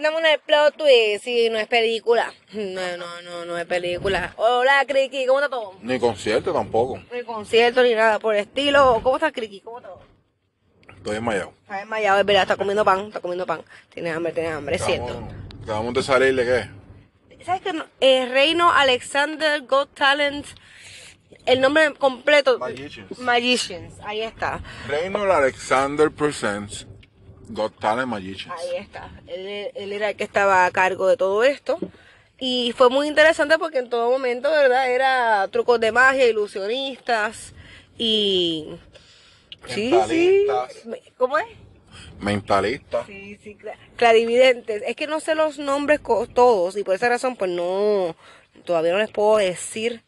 Tenemos un plot twist y no es película. No, no, no, no es película. Hola, Criqui, ¿cómo está todo? Ni concierto tampoco. Ni concierto ni nada por el estilo. ¿Cómo está Criqui? ¿Cómo todo? Estoy enmayado. Está enmayado, es verdad, está comiendo pan, está comiendo pan. Tiene hambre, tiene hambre, es cierto. Acabamos de salir de qué. ¿Sabes qué? Eh, Reino Alexander Got Talent el nombre completo. Magicians. Magicians, ahí está. Reino Alexander Presents Got Talent Magicians. Ahí está. Él, era el que estaba a cargo de todo esto. Y fue muy interesante porque en todo momento, ¿verdad? Era trucos de magia, ilusionistas y... Sí, sí. ¿Cómo es? Mentalistas. Sí, sí, clarividentes. Es que no sé los nombres todos y por esa razón pues no, todavía no les puedo decir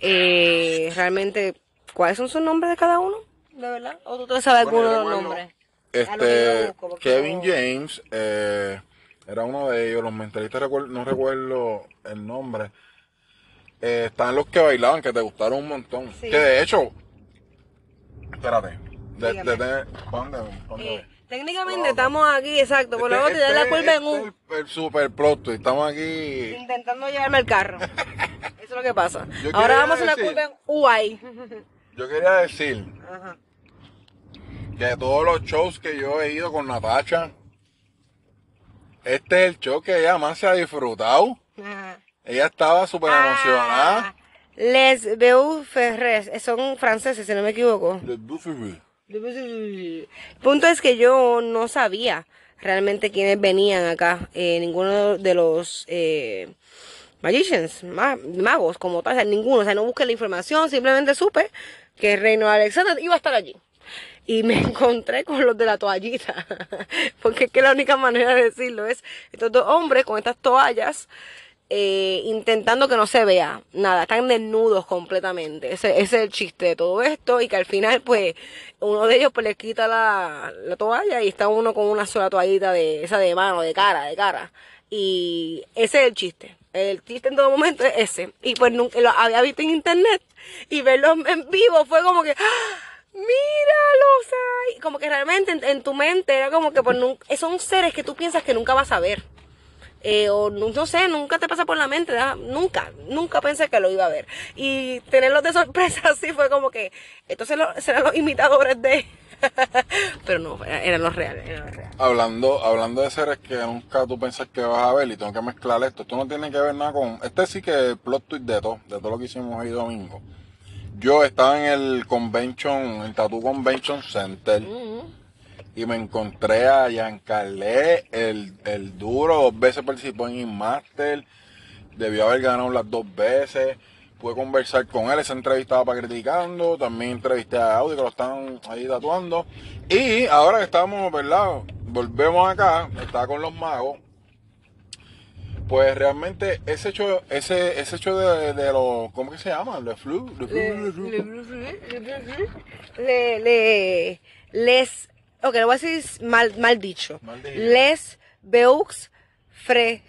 eh, realmente cuáles son sus nombres de cada uno, de verdad. ¿O tú sabes alguno de los nombres? Este, Kevin James eh, era uno de ellos, los mentalistas, no recuerdo el nombre. Eh, están los que bailaban, que te gustaron un montón. Que de hecho, espérate, de, de, eh, Técnicamente estamos aquí, exacto, por lo este, menos la culpa este en U. El, super estamos aquí. Intentando llevarme el carro. Eso es lo que pasa. Ahora vamos a la culpa en UAI. Yo quería decir Ajá de todos los shows que yo he ido con Natacha, este es el show que ella más se ha disfrutado. Ella estaba súper emocionada. Ah, les Beaux Ferres, eh, son franceses, si no me equivoco. Les El punto es que yo no sabía realmente quiénes venían acá. Eh, ninguno de los eh, magicians, magos como tal, ninguno. O sea, no busqué la información, simplemente supe que Reino Alexander iba a estar allí y me encontré con los de la toallita. Porque es que la única manera de decirlo es estos dos hombres con estas toallas eh, intentando que no se vea nada, están desnudos completamente. Ese, es el chiste de todo esto y que al final pues uno de ellos pues le quita la, toalla y está uno con una sola toallita de esa de mano, de cara, de cara. Y ese es el chiste. El chiste en todo momento es ese. Y pues nunca lo había visto en internet y verlos en vivo fue como que... ¡ah! míralos ahí. Como que realmente en, tu mente era como que por pues, son seres que tú piensas que nunca vas a ver. Eh, o no, sé, nunca te pasa por la mente, ¿verdad? nunca, nunca pensé que lo iba a ver. Y tenerlos de sorpresa así fue como que, entonces eran los imitadores de... Pero no, eran los reales, eran reales. Hablando, hablando de seres que nunca tú pensas que vas a ver y tengo que mezclar esto, esto no tiene que ver nada con... Este sí que es el plot twist de todo, de todo lo que hicimos hoy domingo. Yo estaba en el convention, en Tattoo Convention Center. Y me encontré a Jean el, el duro, dos veces participó en Inmaster, debió haber ganado las dos veces pude conversar con él, se entrevistaba para Criticando, también entrevisté a Audi que lo están ahí tatuando. Y ahora que estamos, ¿verdad? Volvemos acá, está con los magos. Pues realmente ese hecho, ese, ese hecho de, de, los, ¿cómo que se llama? Le flu, le flu, le, les, ok, lo voy a decir mal, mal dicho. les Beux Fre,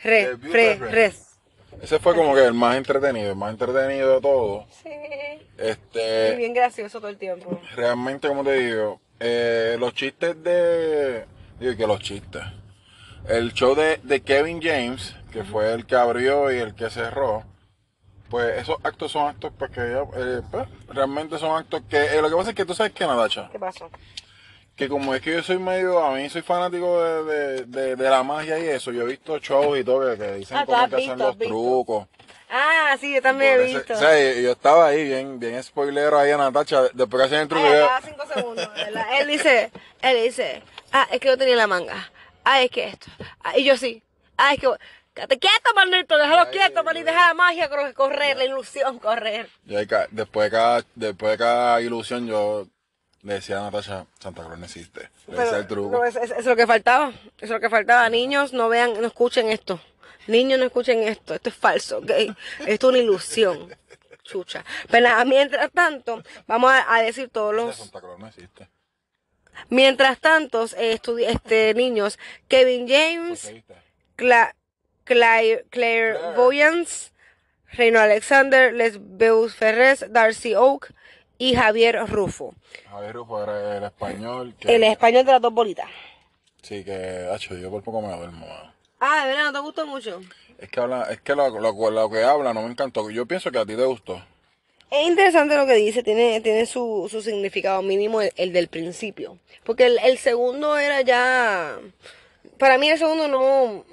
Ese fue como que el más entretenido, el más entretenido de todo. Sí. Este. Y bien gracioso todo el tiempo. Realmente, como te digo, eh, los chistes de. Digo que los chistes el show de, de, Kevin James, que fue el que abrió y el que cerró, pues esos actos son actos porque que eh, pues, realmente son actos que... Eh, lo que pasa es que tú sabes que, Natacha? ¿Qué pasó? Que como es que yo soy medio, a mí soy fanático de, de, de, la magia y eso, yo he visto shows y todo que, dicen ah, cómo que hacen los trucos. Ah, sí, yo también he visto. O yo, estaba ahí bien, bien spoilero ahí a Natacha, después que hacían el truco. Ah, cinco segundos, ¿verdad? él dice, él dice, ah, es que yo tenía la manga ay, ah, es que esto, ah, y yo sí, ay, ah, es que... Quieto, manito, déjalo quieto, manito, deja la magia correr, la ilusión correr. después, de cada, después de cada ilusión, yo le decía a Natasha, Santa Cruz no existe. Le el truco. es, lo que faltaba, es lo que faltaba. Niños, no vean, no escuchen esto. Niños, no escuchen esto, esto es falso, ¿ok? esto es una ilusión. Chucha. Pero nada, mientras tanto, vamos a, decir todos los... Santa Cruz no existe. Mientras tanto, eh, este, niños, Kevin James, Claire, Claire, Reino Alexander, Les Beus Ferrez, Darcy Oak y Javier Rufo. Javier Rufo era el español. El español de las dos bolitas. Sí, que, hecho yo por poco me duermo. Ah, de verdad, no te gustó mucho. Es que habla, es que lo, lo que habla no me encantó. Yo pienso que a ti te gustó. Es interesante lo que dice, tiene, tiene su, su significado mínimo, el, del principio. Porque el, el segundo era ya para mí el segundo no.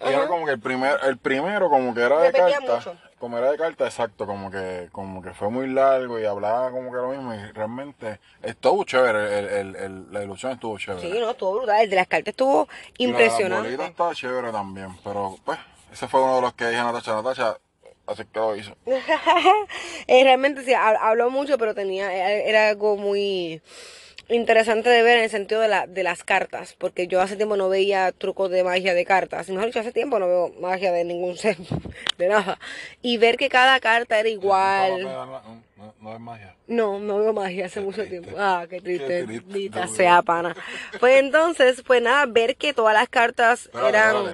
era como que el primer, el primero como que era de carta. Como era de carta, exacto, como que, como que fue muy largo y hablaba como que lo mismo. Y realmente estuvo chévere, el, la ilusión estuvo chévere. Sí, no, estuvo brutal. El de las cartas estuvo impresionante. La bolita estaba chévere también, pero pues, ese fue uno de los que dije Natacha, Natacha, Aceptado que lo eh, realmente sí, habló mucho, pero tenía, eh, era algo muy interesante de ver en el sentido de, la, de las cartas, porque yo hace tiempo no veía trucos de magia de cartas, mejor dicho, hace tiempo no veo magia de ningún ser, de nada, y ver que cada carta era igual. No, no, magia. No, no veo magia hace mucho tiempo. Ah, qué triste. sea pana. Pues entonces, pues nada, ver que todas las cartas eran...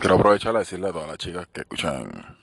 Quiero aprovechar a decirle a todas las chicas que escuchan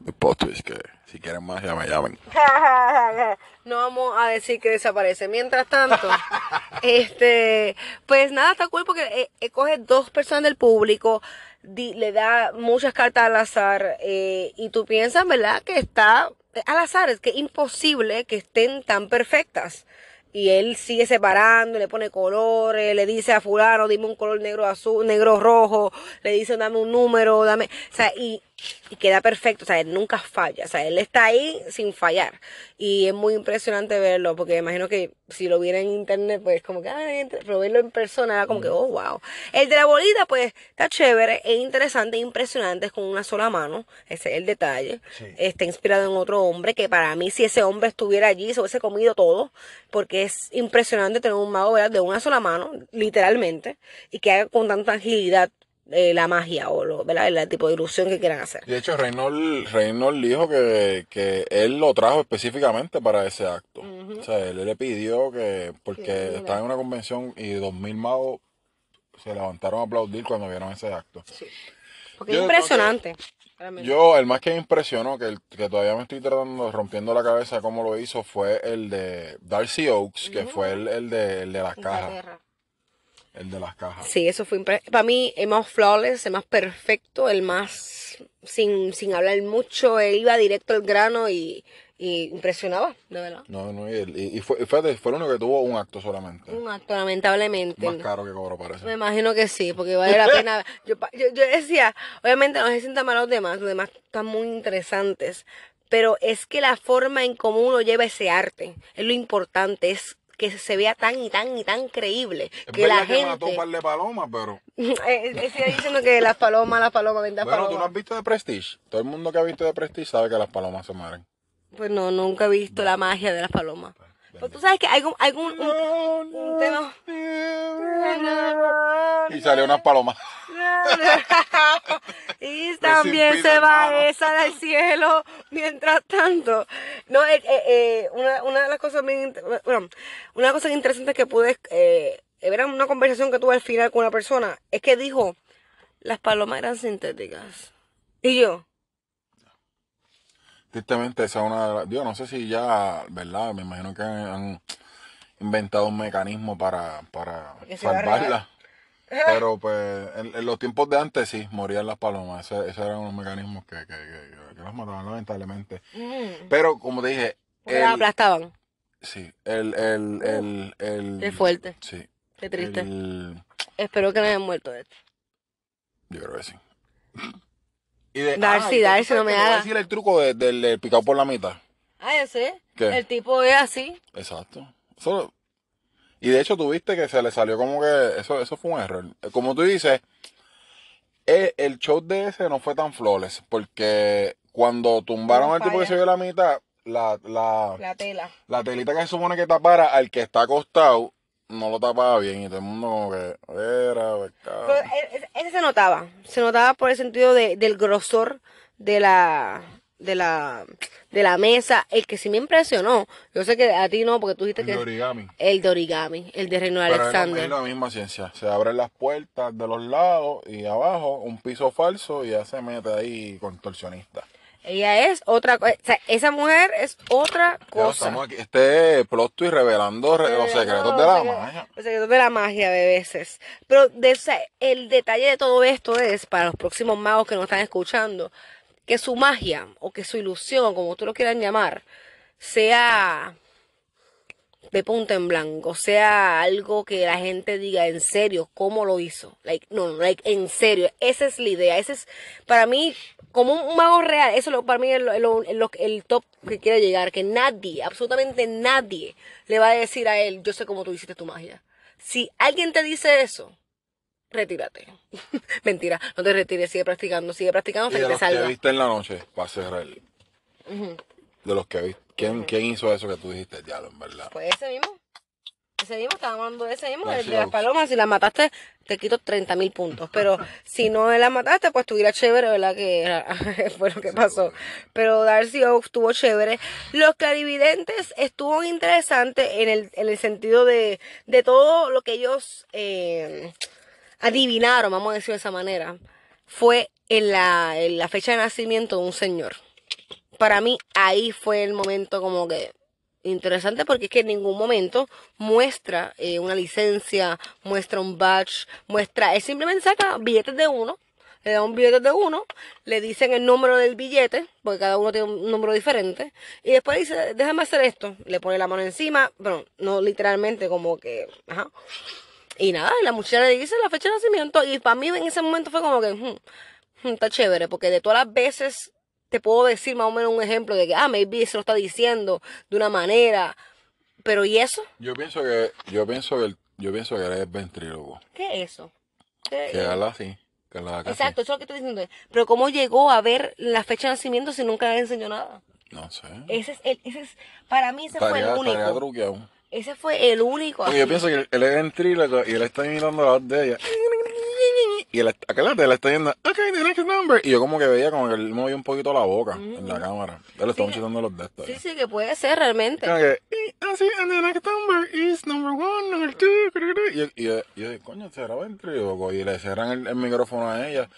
mi podcast que si quieren más ya me llamen. no vamos a decir que desaparece. Mientras tanto, este, pues nada, está cool porque eh, eh, coge dos personas del público, le da muchas cartas al azar eh, y tú piensas, ¿verdad? Que está al azar, es que es imposible que estén tan perfectas y él sigue separando, le pone colores, le dice a fulano, dime un color negro azul, negro rojo, le dice dame un número, dame, o sea, y y queda perfecto, o sea, él nunca falla, o sea, él está ahí sin fallar. Y es muy impresionante verlo, porque imagino que si lo viera en internet, pues como que, ah, pero verlo en persona como que, mm. oh, wow. El de la bolita, pues, está chévere, es interesante, impresionante, es con una sola mano, ese es el detalle. Está inspirado en otro hombre, que para mí, si ese hombre estuviera allí, se hubiese comido todo, porque es impresionante tener un mago, ¿verdad? de una sola mano, literalmente, y que haga con tanta agilidad eh, la magia o lo, el tipo de ilusión que quieran hacer. De hecho, Reynolds, dijo que, él lo trajo específicamente para ese acto. O sea, él le pidió que, porque estaba en una convención y dos mil magos se levantaron a aplaudir cuando vieron ese acto. Porque impresionante. yo, el más que impresionó, que, todavía me estoy tratando, rompiendo la cabeza cómo lo hizo, fue el de Darcy Oaks, que fue el, de, el de la caja. El de las cajas. Sí, eso fue Para mí, el más flawless, el más perfecto, el más. Sin, sin hablar mucho, él iba directo al grano y, impresionaba, de verdad. No, no, y, y fue, fue, fue el único que tuvo un acto solamente. Un acto, lamentablemente. Más caro que cobro, parece. Me imagino que sí, porque vale la pena. Yo, decía, obviamente no se sientan mal los demás, los demás están muy interesantes, pero es que la forma en común lo lleva ese arte es lo importante, es que se vea tan y tan y tan creíble. Es que la que gente. Mató un par de palomas, pero. Estoy eh, diciendo que las palomas, las palomas, palomas. bueno, tú no has visto de Prestige. Todo el mundo que ha visto de Prestige sabe que las palomas se mueren. Pues no, nunca he visto la magia de las palomas. Pues tú sabes que hay un, un, tema. Y sale unas palomas. y también se va esa del cielo. Mientras tanto, no, eh, eh, eh, una, de las cosas bien, bueno, una cosa interesante que pude, ver en una conversación que tuve al final con una persona, es que dijo, las palomas eran sintéticas. Y yo, tristemente esa es una de no sé si ya, ¿verdad? Me imagino que han, inventado un mecanismo para, salvarla. Pero pues en, los tiempos de antes sí, morían las palomas. Esos ese eran unos mecanismos que, que, las mataban lamentablemente. Mm. Pero como te dije... El, aplastaban. Sí, el... el, uh, el, el fuerte. Sí. Qué triste. Espero que no hayan muerto de esto. Yo creo que sí. Y Darcy, Darcy, no me hagas. decir el truco del picado por la mitad. Ah, ya sé. El tipo es así. Exacto. y de hecho tuviste que se le salió como que eso, eso fue un error. Como tú dices, e, el, show de ese no fue tan flores porque cuando tumbaron al tipo que se vio la mitad, la, la, tela. La telita que se supone que tapara al que está acostado, no lo tapaba bien y todo el mundo como que, era, se notaba, se notaba por el sentido de, del grosor de la, de la, de la mesa, el que sí me impresionó, yo sé que a ti no, porque tú dijiste que... El de origami. El de origami, el de Reino Alexander. Es la misma ciencia, se abren las puertas de los lados y abajo un piso falso y ya se mete ahí contorsionista. Ella es otra cosa. esa mujer es otra cosa. Estamos aquí, este plot revelando los secretos de la magia. Los secretos de la magia de veces. Pero el detalle de todo esto es, para los próximos magos que nos están escuchando, que su magia o que su ilusión, como tú lo quieran llamar, sea de punta en blanco. O sea, algo que la gente diga, en serio, ¿cómo lo hizo? Like, no, like, en serio. Esa es la idea. Ese es, para mí, como un mago real, eso lo, para mí es lo, el top que quiere llegar. Que nadie, absolutamente nadie, le va a decir a él, yo sé cómo tú hiciste tu magia. Si alguien te dice eso, retírate. Mentira, no te retires, sigue practicando, sigue practicando hasta que te salga. Que he en la noche, va a cerrar. De los que ¿Quién, hizo eso que tú dijiste, el en verdad? Pues ese mismo. Ese mismo, estaba hablando de ese mismo, de las palomas. Si las mataste, te quito 30 mil puntos. Pero si no la mataste, pues estuviera chévere, ¿verdad? Que fue lo que pasó. Pero Darcy Oaks estuvo chévere. Los clarividentes estuvo interesante en el, sentido de, todo lo que ellos eh, adivinaron, vamos a decirlo de esa manera. Fue en la, en la fecha de nacimiento de un señor para mí ahí fue el momento como que interesante porque es que en ningún momento muestra eh, una licencia, muestra un badge, muestra, él simplemente saca billetes de uno, le da un billete de uno, le dicen el número del billete, porque cada uno tiene un número diferente, y después dice, déjame hacer esto, le pone la mano encima, pero no literalmente como que, ajá. Y nada, y la muchacha le dice la fecha de nacimiento, y para mí en ese momento fue como que, hmm, hmm, está chévere, porque de todas las veces te puedo decir más o menos un ejemplo de que, ah, maybe se lo está diciendo de una manera, pero ¿y eso? Yo pienso que, yo pienso que, yo pienso que ventrílogo. ¿Qué es eso? ¿Qué que es? así. Exacto, eso es lo que estoy diciendo. Pero ¿cómo llegó a ver la fecha de nacimiento si nunca le enseñó nada? No sé. Ese es, el, ese es para mí ese fue el único. Ese fue el único. Yo pienso que él es ventrílogo y él está mirando la de ella. Y el, aquel arte le está diciendo, ok, the next number. Y yo como que veía como que él movía un poquito la boca en la mm. cámara. Él le estaba chutando los dedos. Sí, sí, que puede ser realmente. y así, ah, and number is number one, number two. Y yo, y yo, se coño, grabó el trío. Y le cerran el micrófono a ella.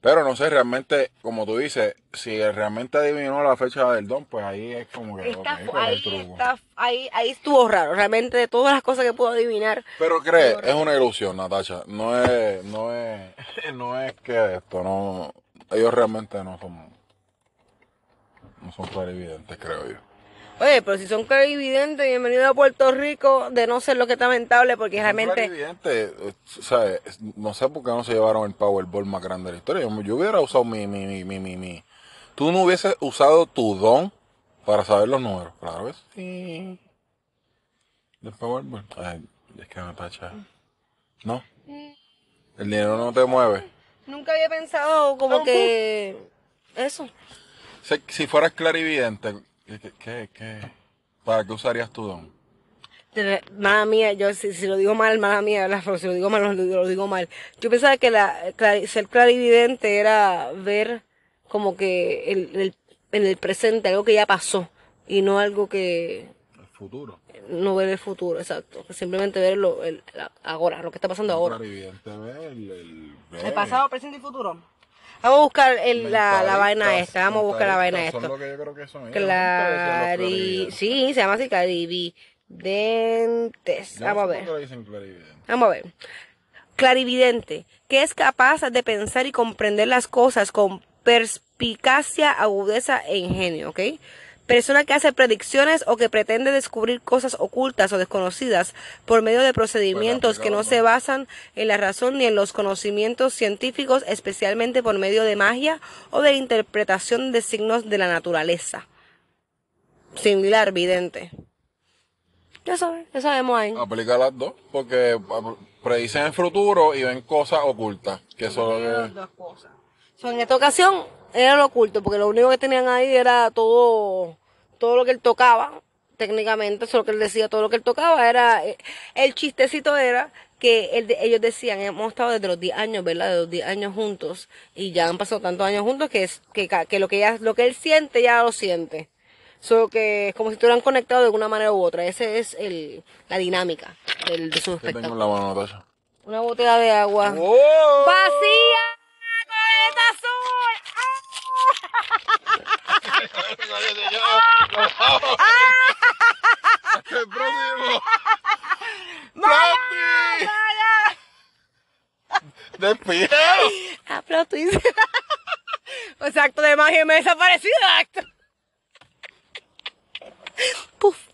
Pero no sé realmente, como tú dices, si realmente adivinó la fecha del don, pues ahí es como que. Está, pues, ahí, el truco. ahí, estuvo raro. Realmente de todas las cosas que pudo adivinar. Pero cree, es una ilusión, Natasha, No es, no es, no es que esto, no. Ellos realmente no son. No son evidentes creo yo. Oye, pero si son clarividentes, bienvenido a Puerto Rico, de no ser lo que está ventable, porque realmente... Clarividente, No sé por qué no se llevaron el Powerball más grande de la historia. Yo, hubiera usado mi, mi, mi, mi, mi, Tú no hubieses usado tu don para saber los números, claro que sí. Powerball. Ay, es que me tacha. ¿No? El dinero no te mueve. Nunca había pensado como que... Eso. si fueras clarividente, ¿Qué, qué, qué, qué? para qué usarías tu don? Mala mía, yo si, lo digo mal, mala mía, si lo digo mal, lo, digo mal. Yo pensaba que la, ser clarividente era ver como que el, en el presente algo que ya pasó y no algo que... El futuro. No ver el futuro, exacto. Simplemente ver lo, el, ahora, lo que está pasando ahora. Clarividente ver. el pasado, presente y futuro. Vamos a buscar la, la, vaina esta, vamos a buscar la vaina esta. Son Sí, se llama así vamos a ver. vamos a ver. Clarividente, que es capaz de pensar y comprender las cosas con perspicacia, agudeza e ingenio, ¿ok? persona que hace predicciones o que pretende descubrir cosas ocultas o desconocidas por medio de procedimientos que no, se basan en la razón ni en los conocimientos científicos, especialmente por medio de magia o de interpretación de signos de la naturaleza. Similar, vidente. Ya sabes, ya sabemos ahí. Aplica las dos, porque ah, predicen el futuro y ven cosas ocultas. Que son Las dos cosas en esta ocasión era lo oculto, porque lo único que tenían ahí era todo, todo lo que él tocaba, técnicamente, solo que él decía, todo lo que él tocaba era, eh, el chistecito era que ellos decían, hemos estado desde los 10 años, ¿verdad? De los 10 años juntos, y ya han pasado tantos años juntos que, es, que, lo, que lo que él siente ya lo siente. Solo que es como si estuvieran conectados de alguna manera u otra. Esa es la dinámica del, de su tengo Una botella de agua. Oh. ¡Vacía! ¡Ah! ¡Ah! ¡Ah! ¡Ah! ¡Ah, próximo. ¡Ah! acto de magia me desaparecido, acto. Puf.